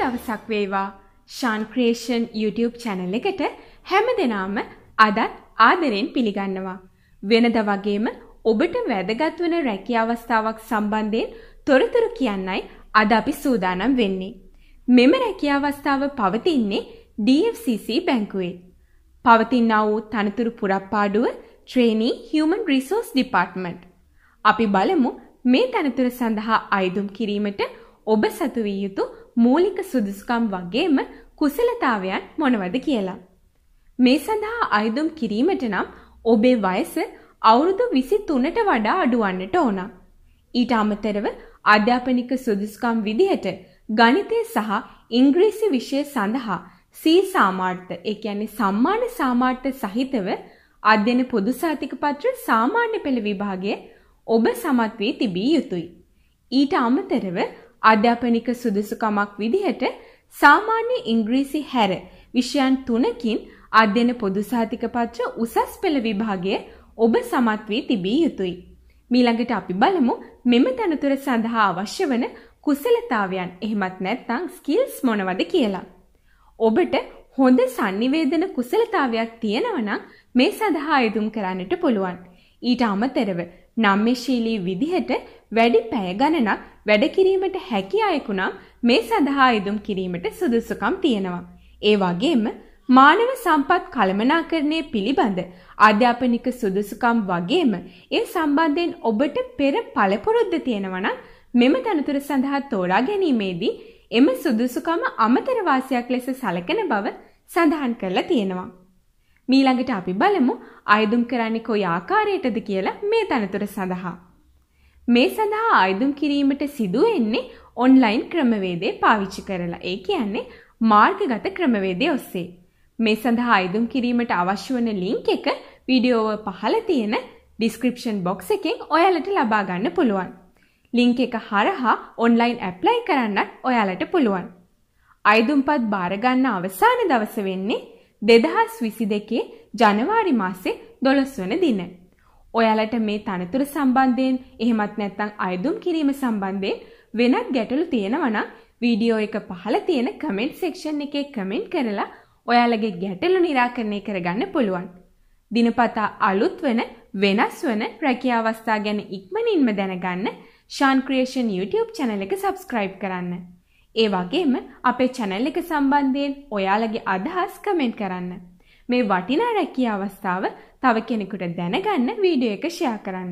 දවසක් වේවා. ෂාන් ක්‍රේෂන් YouTube channel එකට හැම දිනාම අදත් ආදරෙන් පිළිගන්නවා. වෙනද වගේම ඔබට වැදගත් වන රැකියා අවස්ථාවක් සම්බන්ධයෙන් තොරතුරු කියන්නයි අද අපි සූදානම් වෙන්නේ. මෙම රැකියා අවස්ථාව පවතින්නේ DFCC බැංකුවේ. පවතිනා වූ තනතුරු පුරප්පාඩුව Trainee Human Resource Department. අපි බලමු මේ තනතුර සඳහා අයදුම් කිරීමට ඔබ සතු විය යුතු මූලික සුදුසුකම් වගේම කුසලතාවයන් මොනවද කියලා. මේ සඳහා අයදුම් කිරීමට නම් ඔබේ වයස අවුරුදු 23ට වඩා අඩුවන්නට ඕන. ඊට අමතරව අධ්‍යාපනික සුදුසුකම් විදිහට ගණිතය සහ ඉංග්‍රීසි විෂය සඳහා සී සාමාර්ථ ඒ කියන්නේ සම්මාන සාමාර්ථ සහිතව අධ්‍යන පොදු සාතික පත්‍ර සාමාන්‍ය පෙළ විභාගයේ ඔබ සමත් වී තිබිය යුතුයි. ඊට අමතරව අධ්‍යාපනික සුදුසුකමක් විදිහට සාමාන්‍ය ඉංග්‍රීසි හැර විෂයන් තුනකින් අධ්‍යන පොදු සහතික පත්‍ර උසස් පෙළ විභාගය ඔබ සමත් වී තිබිය යුතුයි. මීළඟට අපි බලමු මෙම තනතුර සඳහා අවශ්‍ය වන කුසලතාවයන් එහෙමත් නැත්නම් ස්කිල්ස් මොනවද කියලා. ඔබට හොඳ sannivedana කුසලතාවයක් තියෙනවා නම් මේ සඳහා යෙදුම් කරන්නට පුළුවන්. ඊට අමතරව නම්මිශීලී විදිහට වැඩි පැය ගණනක් වැඩ කිරීමට හැකි අයෙකු නම් මේ සඳහා යෙදුම් කිරීමට සුදුසුකම් තියෙනවා. ඒ වගේම මානව සම්පත් කළමනාකරණය පිළිබඳ අධ්‍යාපනික සුදුසුකම් වගේම ඒ සම්බන්ධයෙන් ඔබට පෙර පළපුරුද්ද තියෙනවා නම් මෙම තනතුර සඳහා තෝරා ගැනීමේදී එම සුදුසුකම අමතර වාසියක් ලෙස සැලකෙන බව සඳහන් කරලා තියෙනවා. මීළඟට අපි බලමු අයදුම් කරන්නේ කොයි ආකාරයටද කියලා මේ තනතුර සඳහා. මේ සඳහා අයදුම් කිරීමට සිදු වෙන්නේ ඔන්ලයින් ක්‍රමවේදය පාවිච්චි කරලා. ඒ කියන්නේ මාර්ගගත ක්‍රමවේදය ඔස්සේ. මේ සඳහා අයදුම් කිරීමට අවශ්‍ය වන ලින්ක් එක වීඩියෝව පහළ තියෙන description box එකෙන් ඔයාලට ලබා ගන්න පුළුවන්. ලින්ක් එක හරහා ඔන්ලයින් ඇප්ලයි කරන්නත් ඔයාලට පුළුවන්. අයදුම්පත් බාර ගන්න අවසාන දවස වෙන්නේ දෙදහස් විසි දෙකේ ජනවාරි මාසේ දොළොස් වන දින. ඔයාලට මේ තනතුර සම්බන්ධයෙන් එහෙමත් නැත්තං අයදුම් කිරීම සම්බන්ධයෙන් වෙනත් ගැටලු තියෙනවනම් වීඩියෝ එක පහල තියෙන කමෙන්ට් සෙක්ෂන් එකේ කමෙන්ට් කරලා ඔයාලගේ ගැටලු නිරාකරණය කරගන්න පුළුවන්. දිනපතා අලුත් වන වෙනස් වන රැකියා අවස්ථා ගැන ඉක්මනින්ම දැනගන්න ශාන් ක්‍රියේෂන් YouTube channel එක subscribe කරන්න. ඒ වගේම අපේ channel එක සම්බන්ධයෙන් ඔයාලගේ අදහස් කමෙන්ට් කරන්න. මේ වටිනා රැකිය අවස්ථාව තව කෙනෙකුට දැනගන්න වීඩියෝ එක ෂෙයා කරන්න.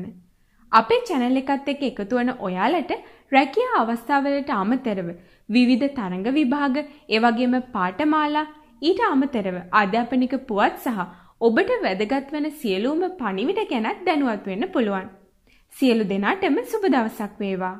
අපේ channel එකත් එක්ක එකතු වන ඔයාලට රැකියා අවස්ථාවලට අමතරව විවිධ තරඟ විභාග, ඒ වගේම පාඨමාලා, ඊට අමතරව අධ්‍යාපනික පුවත් සහ ඔබට වැදගත් වන සියලුම පණිවිඩ ගැනත් දැනුවත් වෙන්න පුළුවන්. සියලු දෙනාටම සුබ දවසක් වේවා.